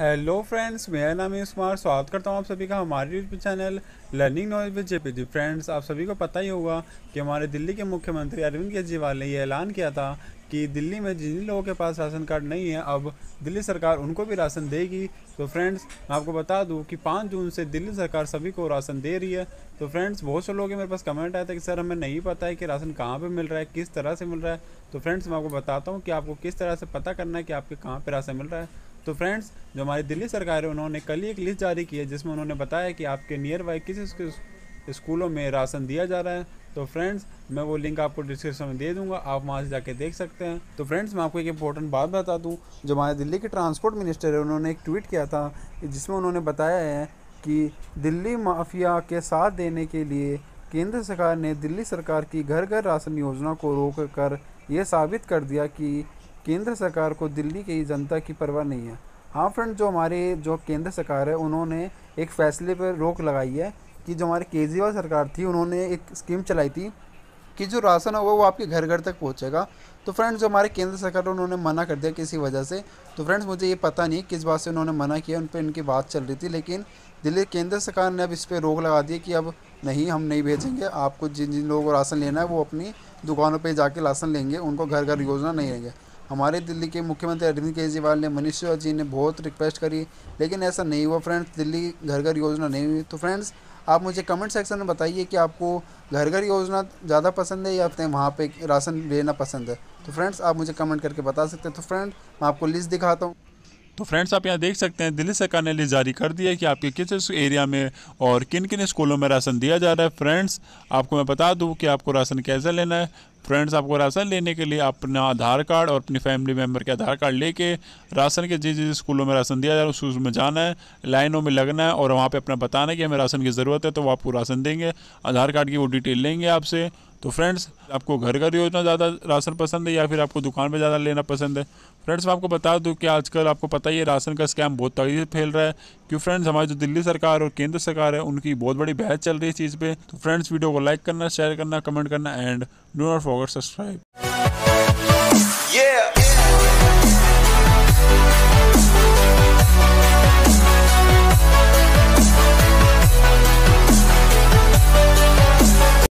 hello friends मेरा नाम है उस्मार स्वागत करता हूँ आप सभी का हमारे YouTube channel learning knowledge with JP ji friends आप सभी को पता ही होगा कि हमारे दिल्ली के मुख्यमंत्री अरविंद केजरीवाल ने यह ऐलान किया था कि दिल्ली में जिन लोगों के पास राशन कार्ड नहीं है अब दिल्ली सरकार उनको भी राशन देगी तो फ्रेंड्स मैं आपको बता दूँ कि पाँच जून से दिल्ली सरकार सभी को राशन दे रही है तो फ्रेंड्स बहुत से लोग मेरे पास कमेंट आया था कि सर हमें नहीं पता है कि राशन कहाँ पर मिल रहा है किस तरह से मिल रहा है तो फ्रेंड्स मैं आपको बताता हूँ कि आपको किस तरह से पता करना है कि आपके कहाँ पर राशन मिल रहा है तो फ्रेंड्स जो हमारी दिल्ली सरकार है उन्होंने कल ही एक लिस्ट जारी की है जिसमें उन्होंने बताया कि आपके नियर बाई किस स्कूलों में राशन दिया जा रहा है तो फ्रेंड्स मैं वो लिंक आपको डिस्क्रिप्शन में दे दूंगा आप वहाँ से जाके देख सकते हैं तो फ्रेंड्स मैं आपको एक इंपॉर्टेंट बात बता दूँ जो हमारे दिल्ली के ट्रांसपोर्ट मिनिस्टर है उन्होंने एक ट्वीट किया था जिसमें उन्होंने बताया है कि दिल्ली माफिया के साथ देने के लिए केंद्र सरकार ने दिल्ली सरकार की घर घर राशन योजना को रोक कर यह साबित कर दिया कि केंद्र सरकार को दिल्ली की जनता की परवाह नहीं है हाँ फ्रेंड जो हमारे जो केंद्र सरकार है उन्होंने एक फैसले पर रोक लगाई है कि जो हमारी केजरीवाल सरकार थी उन्होंने एक स्कीम चलाई थी कि जो राशन होगा वो आपके घर घर तक पहुंचेगा तो फ्रेंड्स जो हमारे केंद्र सरकार उन्होंने मना कर दिया किसी वजह से तो फ्रेंड्स मुझे ये पता नहीं किस बात से उन्होंने मना किया उन पर इनकी बात चल रही थी लेकिन दिल्ली केंद्र सरकार ने अब इस पर रोक लगा दी कि अब नहीं हम नहीं भेजेंगे आपको जिन जिन लोगों को राशन लेना है वो अपनी दुकानों पर जाके राशन लेंगे उनको घर घर योजना नहीं रहेंगे हमारे दिल्ली के मुख्यमंत्री अरविंद केजरीवाल ने मनीष सिसोदिया जी ने बहुत रिक्वेस्ट करी लेकिन ऐसा नहीं हुआ फ्रेंड्स दिल्ली घर घर योजना नहीं हुई तो फ्रेंड्स आप मुझे कमेंट सेक्शन में बताइए कि आपको घर घर योजना ज़्यादा पसंद है या फिर वहाँ पे राशन लेना पसंद है तो फ्रेंड्स आप मुझे कमेंट करके बता सकते हैं तो फ्रेंड मैं आपको लिस्ट दिखाता हूँ तो फ्रेंड्स आप यहाँ देख सकते हैं दिल्ली सरकार ने लिस्ट जारी कर दी है कि आपके किस एरिया में और किन किन स्कूलों में राशन दिया जा रहा है फ्रेंड्स आपको मैं बता दूँ कि आपको राशन कैसे लेना है फ्रेंड्स आपको राशन लेने के लिए अपना आधार कार्ड और अपनी फैमिली मेम्बर के आधार कार्ड लेके राशन के जिस जिस स्कूलों में राशन दिया जा रहा है उस स्कूल में जाना है लाइनों में लगना है और वहाँ पर अपना बताना है कि हमें राशन की ज़रूरत है तो वो आपको राशन देंगे आधार कार्ड की वो डिटेल लेंगे आपसे तो फ्रेंड्स आपको घर घर योजना ज़्यादा राशन पसंद है या फिर आपको दुकान पे ज़्यादा लेना पसंद है फ्रेंड्स मैं आपको बता दूं कि आजकल आपको पता ही है राशन का स्कैम बहुत तेज़ी से फैल रहा है क्यों फ्रेंड्स हमारी जो दिल्ली सरकार और केंद्र सरकार है उनकी बहुत बड़ी बहस चल रही है इस चीज़ पर तो फ्रेंड्स वीडियो को लाइक करना शेयर करना कमेंट करना and do not forget subscribe